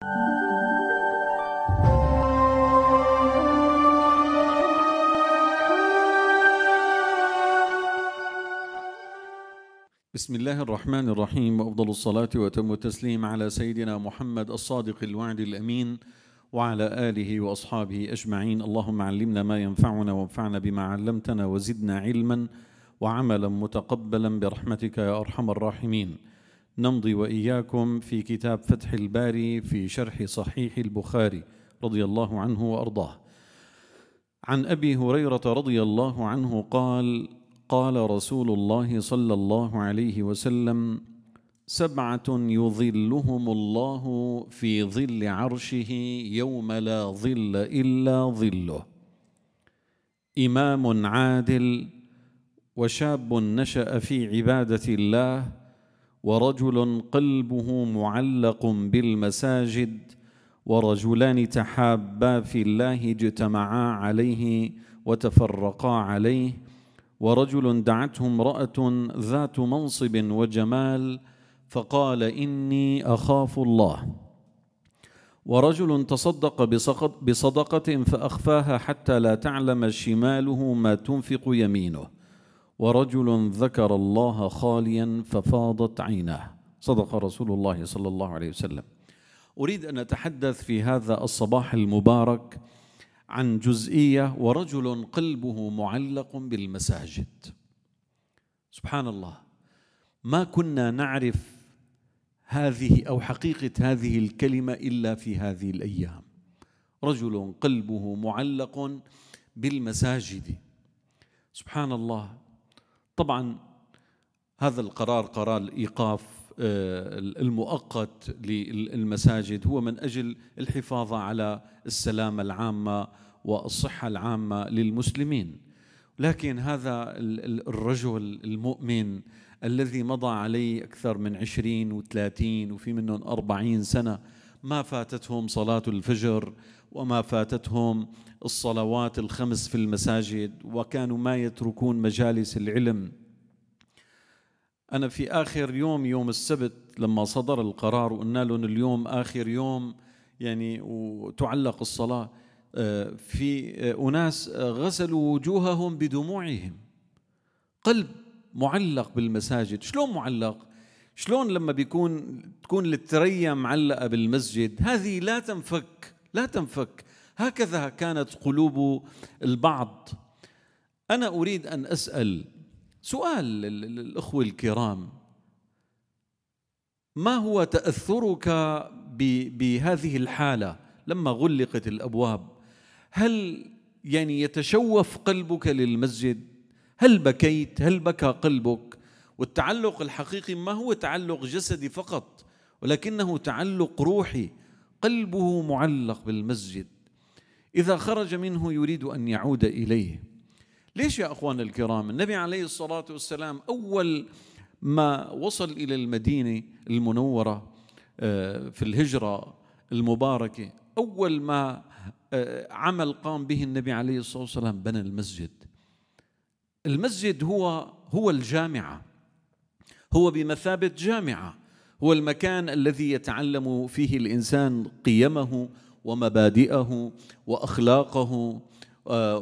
بسم الله الرحمن الرحيم وافضل الصلاه واتم التسليم على سيدنا محمد الصادق الوعد الامين وعلى اله واصحابه اجمعين اللهم علمنا ما ينفعنا وانفعنا بما علمتنا وزدنا علما وعملا متقبلا برحمتك يا ارحم الراحمين نمضي واياكم في كتاب فتح الباري في شرح صحيح البخاري رضي الله عنه وارضاه عن ابي هريره رضي الله عنه قال قال رسول الله صلى الله عليه وسلم سبعه يظلهم الله في ظل عرشه يوم لا ظل الا ظله امام عادل وشاب نشا في عباده الله ورجل قلبه معلق بالمساجد ورجلان تحابا في الله اجتمعا عليه وتفرقا عليه ورجل دعته امراه ذات منصب وجمال فقال اني اخاف الله ورجل تصدق بصدقه فاخفاها حتى لا تعلم شماله ما تنفق يمينه ورجل ذكر الله خاليا ففاضت عيناه صدق رسول الله صلى الله عليه وسلم اريد ان اتحدث في هذا الصباح المبارك عن جزئيه ورجل قلبه معلق بالمساجد سبحان الله ما كنا نعرف هذه او حقيقه هذه الكلمه الا في هذه الايام رجل قلبه معلق بالمساجد سبحان الله طبعا هذا القرار قرار الايقاف آه، المؤقت للمساجد هو من اجل الحفاظ على السلامه العامه والصحه العامه للمسلمين لكن هذا الرجل المؤمن الذي مضى عليه أكثر من عشرين وثلاثين وفي منهم أربعين سنة ما فاتتهم صلاة الفجر وما فاتتهم الصلوات الخمس في المساجد وكانوا ما يتركون مجالس العلم أنا في آخر يوم يوم السبت لما صدر القرار وقلنا لهم اليوم آخر يوم يعني وتعلق الصلاة آه، في أناس غسلوا وجوههم بدموعهم قلب معلق بالمساجد شلون معلق شلون لما بيكون تكون الترية معلقة بالمسجد هذه لا تنفك لا تنفك هكذا كانت قلوب البعض انا اريد ان اسال سؤال للاخوه الكرام ما هو تاثرك بهذه الحاله لما غلقت الابواب هل يعني يتشوف قلبك للمسجد هل بكيت هل بكى قلبك والتعلق الحقيقي ما هو تعلق جسدي فقط ولكنه تعلق روحي قلبه معلق بالمسجد إذا خرج منه يريد أن يعود إليه ليش يا أخوان الكرام النبي عليه الصلاة والسلام أول ما وصل إلى المدينة المنورة آه، في الهجرة المباركة أول ما آه، عمل قام به النبي عليه الصلاة والسلام بنى المسجد المسجد هو هو الجامعة هو بمثابة جامعة هو المكان الذي يتعلم فيه الانسان قيمه ومبادئه واخلاقه آه،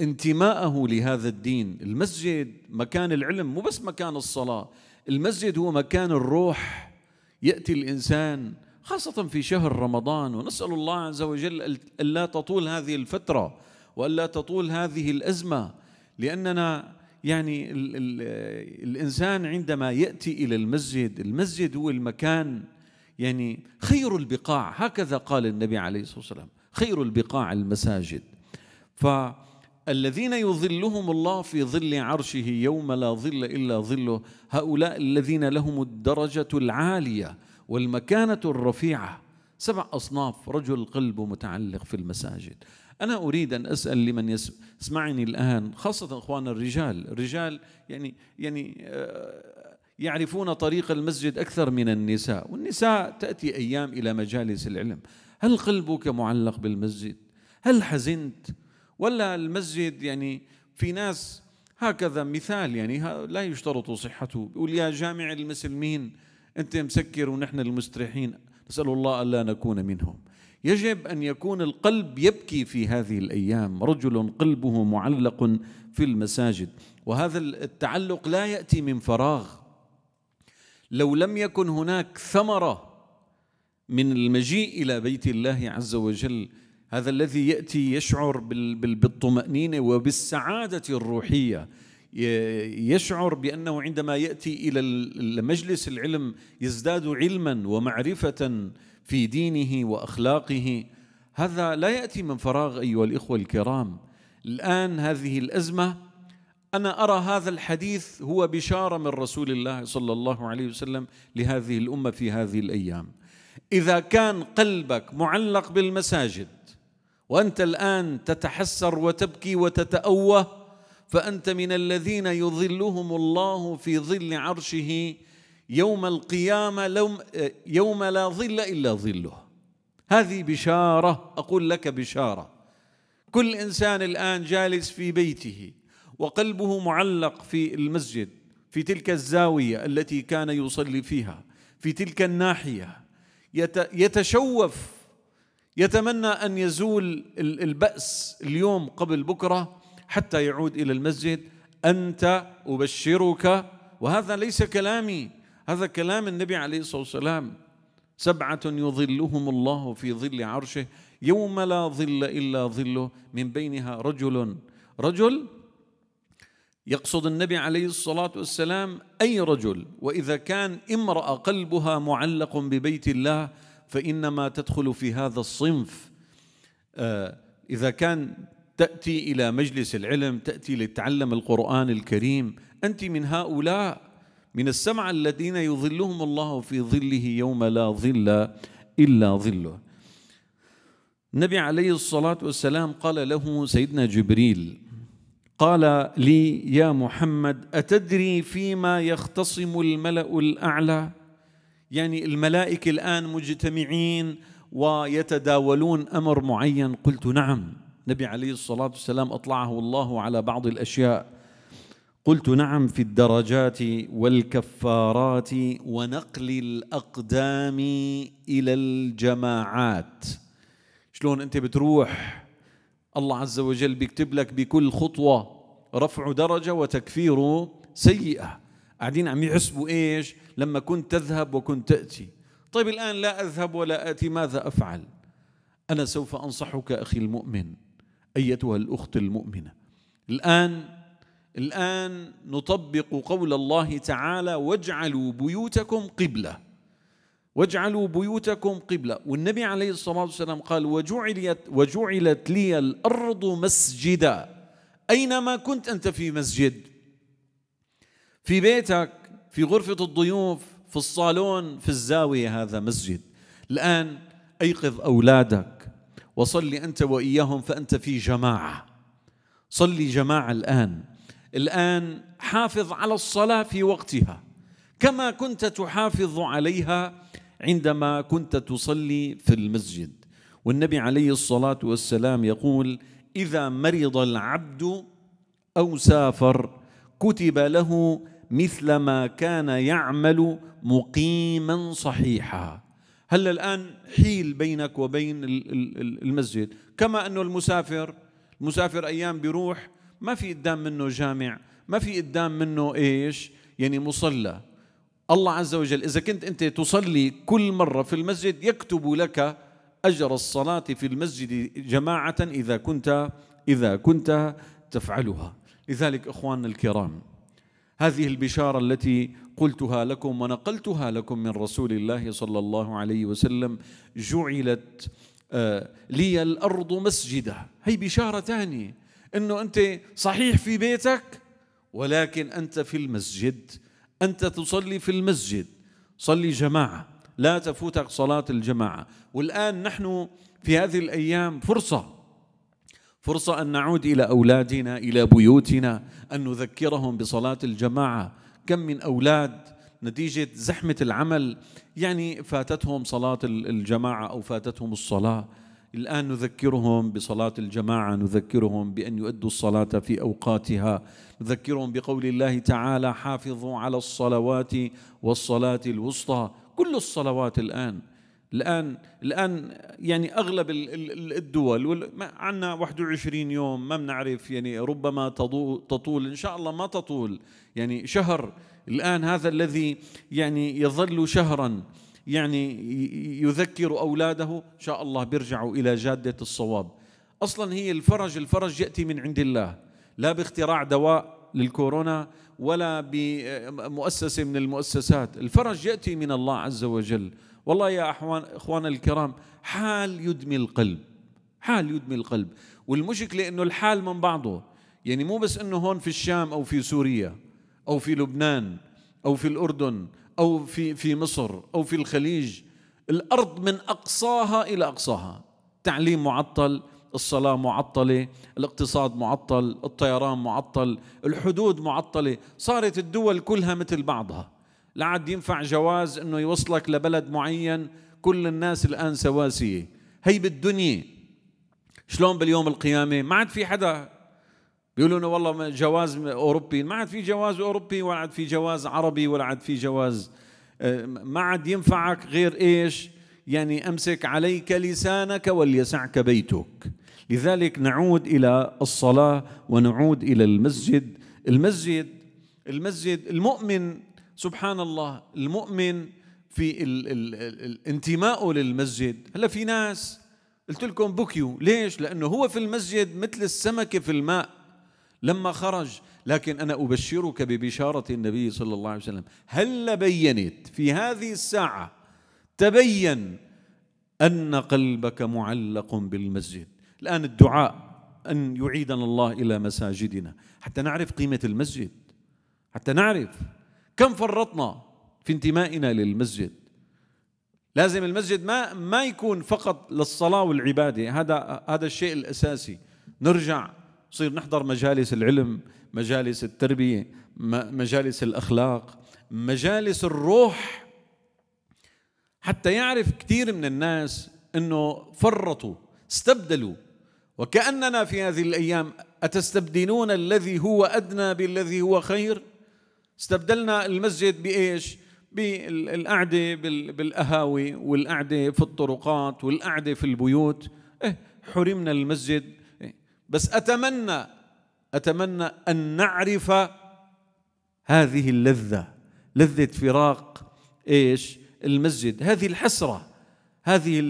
وانتماءه آه، لهذا الدين المسجد مكان العلم مو بس مكان الصلاه المسجد هو مكان الروح ياتي الانسان خاصه في شهر رمضان ونسال الله عز وجل الا تطول هذه الفتره والا تطول هذه الازمه لاننا يعني ال ال الإنسان عندما يأتي إلى المسجد المسجد هو المكان يعني خير البقاع هكذا قال النبي عليه الصلاة والسلام خير البقاع المساجد فالذين يظلهم الله في ظل عرشه يوم لا ظل إلا ظله هؤلاء الذين لهم الدرجة العالية والمكانة الرفيعة سبع أصناف رجل قلبه متعلق في المساجد أنا أريد أن أسأل لمن يسمعني الآن خاصة إخوان الرجال الرجال يعني يعني آه، يعرفون طريق المسجد أكثر من النساء والنساء تأتي أيام إلى مجالس العلم هل قلبك معلق بالمسجد هل حزنت ولا المسجد يعني في ناس هكذا مثال يعني لا يشترط صحته يقول يا جامع المسلمين أنت مسكر ونحن المستريحين نسأل الله ألا نكون منهم يجب ان يكون القلب يبكي في هذه الايام رجل قلبه معلق في المساجد وهذا التعلق لا ياتي من فراغ لو لم يكن هناك ثمره من المجيء الى بيت الله عز وجل هذا الذي ياتي يشعر بالطمانينه وبالسعاده الروحيه يشعر بانه عندما ياتي الى مجلس العلم يزداد علما ومعرفه في دينه واخلاقه هذا لا ياتي من فراغ ايها الاخوه الكرام الان هذه الازمه انا ارى هذا الحديث هو بشاره من رسول الله صلى الله عليه وسلم لهذه الامه في هذه الايام اذا كان قلبك معلق بالمساجد وانت الان تتحسر وتبكي وتتاوه فانت من الذين يظلهم الله في ظل عرشه يوم القيامة يوم لا ظل إلا ظله هذه بشارة أقول لك بشارة كل إنسان الآن جالس في بيته وقلبه معلق في المسجد في تلك الزاوية التي كان يصلي فيها في تلك الناحية يتشوف يتمنى أن يزول البأس اليوم قبل بكرة حتى يعود إلى المسجد أنت أبشرك وهذا ليس كلامي هذا كلام النبي عليه الصلاة والسلام سبعة يظلهم الله في ظل عرشه يوم لا ظل إلا ظله من بينها رجل رجل يقصد النبي عليه الصلاة والسلام أي رجل وإذا كان امرأة قلبها معلق ببيت الله فإنما تدخل في هذا الصنف آه، إذا كان تأتي إلى مجلس العلم تأتي لتعلم القرآن الكريم أنت من هؤلاء من السمع الذين يظلهم الله في ظله يوم لا ظل إلا ظله النبي عليه الصلاة والسلام قال له سيدنا جبريل قال لي يا محمد أتدري فيما يختصم الملأ الأعلى يعني الملائكة الآن مجتمعين ويتداولون أمر معين قلت نعم النبي عليه الصلاة والسلام أطلعه الله على بعض الأشياء قلت نعم في الدرجات والكفارات ونقل الأقدام إلى الجماعات شلون أنت بتروح الله عز وجل بيكتب لك بكل خطوة رفع درجة وتكفير سيئة قاعدين عم يحسبوا إيش لما كنت تذهب وكنت تأتي طيب الآن لا أذهب ولا آتي ماذا أفعل أنا سوف أنصحك أخي المؤمن أيتها الأخت المؤمنة الآن الآن نطبق قول الله تعالى واجعلوا بيوتكم قبلة واجعلوا بيوتكم قبلة والنبي عليه الصلاة والسلام قال وجعلت, وجعلت لي الأرض مسجدا أينما كنت أنت في مسجد في بيتك في غرفة الضيوف في الصالون في الزاوية هذا مسجد الآن أيقظ أولادك وصلي أنت وإياهم فأنت في جماعة صلي جماعة الآن الآن حافظ على الصلاة في وقتها كما كنت تحافظ عليها عندما كنت تصلي في المسجد والنبي عليه الصلاة والسلام يقول إذا مرض العبد أو سافر كتب له مثل ما كان يعمل مقيما صحيحا هل الآن حيل بينك وبين المسجد كما أنه المسافر المسافر أيام بيروح ما في قدام منه جامع ما في قدام منه ايش يعني مصلى الله عز وجل اذا كنت انت تصلي كل مره في المسجد يكتب لك اجر الصلاه في المسجد جماعه اذا كنت اذا كنت تفعلها لذلك اخواننا الكرام هذه البشاره التي قلتها لكم ونقلتها لكم من رسول الله صلى الله عليه وسلم جعلت آه، لي الارض مسجدا هي بشاره ثانيه انه انت صحيح في بيتك ولكن انت في المسجد انت تصلي في المسجد صلي جماعه لا تفوتك صلاه الجماعه والان نحن في هذه الايام فرصه فرصه ان نعود الى اولادنا الى بيوتنا ان نذكرهم بصلاه الجماعه كم من اولاد نتيجة زحمة العمل يعني فاتتهم صلاة الجماعة أو فاتتهم الصلاة الآن نذكرهم بصلاة الجماعة نذكرهم بأن يؤدوا الصلاة في أوقاتها نذكرهم بقول الله تعالى حافظوا على الصلوات والصلاة الوسطى كل الصلوات الآن الآن الآن يعني أغلب الدول عندنا 21 يوم ما بنعرف يعني ربما تطول إن شاء الله ما تطول يعني شهر الآن هذا الذي يعني يظل شهراً يعني يذكر أولاده إن شاء الله بيرجعوا إلى جادة الصواب أصلا هي الفرج الفرج يأتي من عند الله لا باختراع دواء للكورونا ولا بمؤسسة من المؤسسات الفرج يأتي من الله عز وجل والله يا أحوان إخوانا الكرام حال يدمي القلب حال يدمي القلب والمشكلة أنه الحال من بعضه يعني مو بس أنه هون في الشام أو في سوريا أو في لبنان أو في الأردن أو في, في مصر أو في الخليج الأرض من أقصاها إلى أقصاها تعليم معطل الصلاة معطلة الاقتصاد معطل الطيران معطل الحدود معطلة صارت الدول كلها مثل بعضها لا عاد ينفع جواز أنه يوصلك لبلد معين كل الناس الآن سواسية هي بالدنيا شلون باليوم القيامة ما عاد في حدا بيقولوا لنا والله جواز اوروبي ما عاد في جواز اوروبي ولا عاد في جواز عربي ولا عاد في جواز آه، ما عاد ينفعك غير ايش يعني امسك عليك لسانك وليسعك بيتك لذلك نعود الى الصلاه ونعود الى المسجد المسجد المسجد المؤمن سبحان الله المؤمن في ال ال ال انتمائه للمسجد هلا في ناس قلت لكم بكيوا ليش لانه هو في المسجد مثل السمكه في الماء لما خرج لكن أنا أبشرك ببشارة النبي صلى الله عليه وسلم هل بينت في هذه الساعة تبين أن قلبك معلق بالمسجد الآن الدعاء أن يعيدنا الله إلى مساجدنا حتى نعرف قيمة المسجد حتى نعرف كم فرطنا في انتمائنا للمسجد لازم المسجد ما ما يكون فقط للصلاة والعبادة هذا هذا الشيء الأساسي نرجع صير نحضر مجالس العلم مجالس التربية مجالس الأخلاق مجالس الروح حتى يعرف كثير من الناس أنه فرطوا استبدلوا وكأننا في هذه الأيام أتستبدلون الذي هو أدنى بالذي هو خير استبدلنا المسجد بإيش؟ بالقعدة بالقهاوي والقعدة في الطرقات والقعدة في البيوت إيه حرمنا المسجد بس أتمنى أتمنى أن نعرف هذه اللذة لذة فراق إيش المسجد هذه الحسرة هذه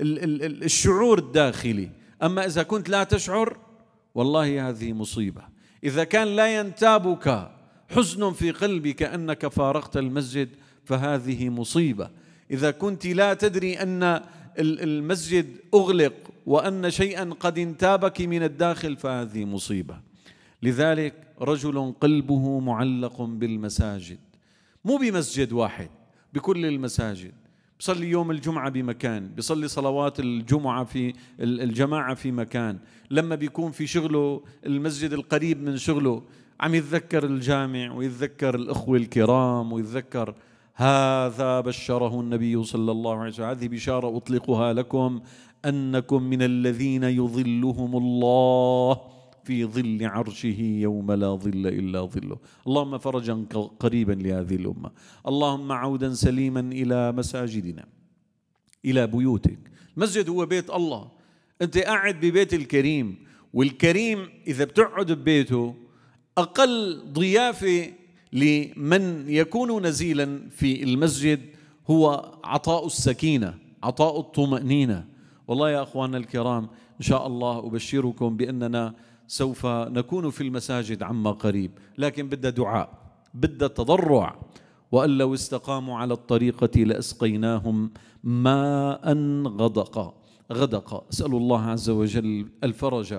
الشعور الداخلي أما إذا كنت لا تشعر والله هذه مصيبة إذا كان لا ينتابك حزن في قلبك أنك فارقت المسجد فهذه مصيبة إذا كنت لا تدري أن المسجد اغلق وان شيئا قد انتابك من الداخل فهذه مصيبه لذلك رجل قلبه معلق بالمساجد مو بمسجد واحد بكل المساجد بصلي يوم الجمعة بمكان بصلي صلوات الجمعة في الجماعة في مكان لما بيكون في شغله المسجد القريب من شغله عم يتذكر الجامع ويتذكر الأخوة الكرام ويتذكر هذا بشره النبي صلى الله عليه وسلم هذه بشارة أطلقها لكم أنكم من الذين يظلهم الله في ظل عرشه يوم لا ظل إلا ظله اللهم فرجا قريبا لهذه الأمة اللهم عودا سليما إلى مساجدنا إلى بيوتك المسجد هو بيت الله أنت قاعد ببيت الكريم والكريم إذا بتقعد ببيته أقل ضيافة لمن يكون نزيلا في المسجد هو عطاء السكينة عطاء الطمأنينة والله يا أخواننا الكرام إن شاء الله أبشركم بأننا سوف نكون في المساجد عما قريب لكن بدها دعاء بدها تضرع وأن لو استقاموا على الطريقة لأسقيناهم ماء غدقا غدقا أسأل الله عز وجل الفرج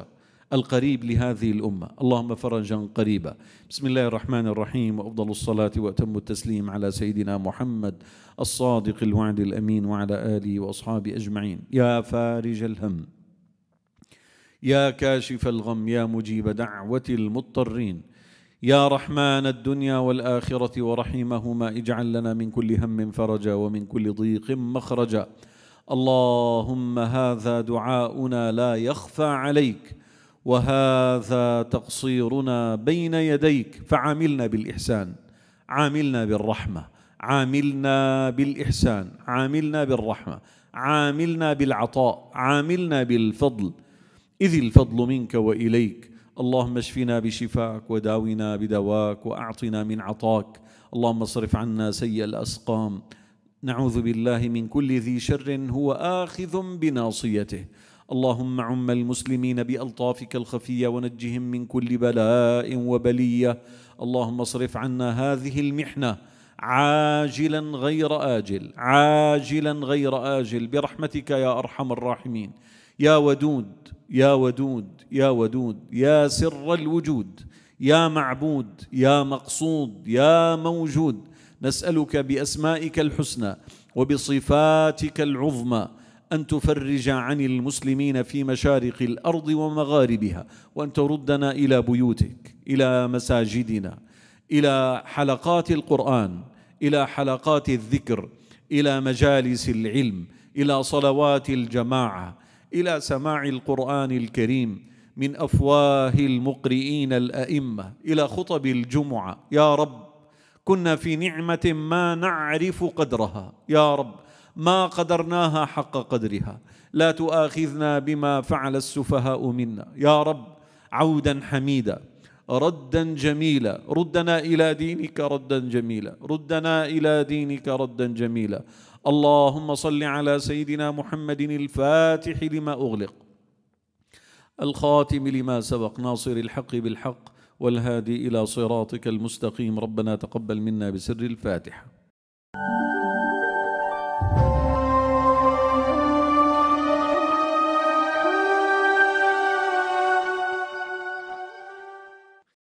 القريب لهذه الامه، اللهم فرجا قريبا. بسم الله الرحمن الرحيم وافضل الصلاه واتم التسليم على سيدنا محمد الصادق الوعد الامين وعلى اله واصحابه اجمعين. يا فارج الهم. يا كاشف الغم يا مجيب دعوه المضطرين. يا رحمن الدنيا والاخره ورحيمهما اجعل لنا من كل هم فرجا ومن كل ضيق مخرجا. اللهم هذا دعاؤنا لا يخفى عليك وهذا تقصيرنا بين يديك فعاملنا بالإحسان عاملنا بالرحمة عاملنا بالإحسان عاملنا بالرحمة عاملنا بالعطاء عاملنا بالفضل إذ الفضل منك وإليك اللهم اشفنا بشفاك وداونا بدواك وأعطنا من عطاك اللهم اصرف عنا سيء الأسقام نعوذ بالله من كل ذي شر هو آخذ بناصيته اللهم عم المسلمين بألطافك الخفية ونجهم من كل بلاء وبلية اللهم اصرف عنا هذه المحنة عاجلا غير آجل عاجلا غير آجل برحمتك يا أرحم الراحمين يا ودود يا ودود يا ودود يا سر الوجود يا معبود يا مقصود يا موجود نسألك بأسمائك الحسنى وبصفاتك العظمى أن تفرج عن المسلمين في مشارق الأرض ومغاربها وأن تردنا إلى بيوتك إلى مساجدنا إلى حلقات القرآن إلى حلقات الذكر إلى مجالس العلم إلى صلوات الجماعة إلى سماع القرآن الكريم من أفواه المقرئين الأئمة إلى خطب الجمعة يا رب كنا في نعمة ما نعرف قدرها يا رب ما قدرناها حق قدرها لا تؤاخذنا بما فعل السفهاء منا يا رب عودا حميدا ردا جميلا ردنا الى دينك ردا جميلا ردنا الى دينك ردا جميلا اللهم صل على سيدنا محمد الفاتح لما اغلق الخاتم لما سبق ناصر الحق بالحق والهادي الى صراطك المستقيم ربنا تقبل منا بسر الفاتحه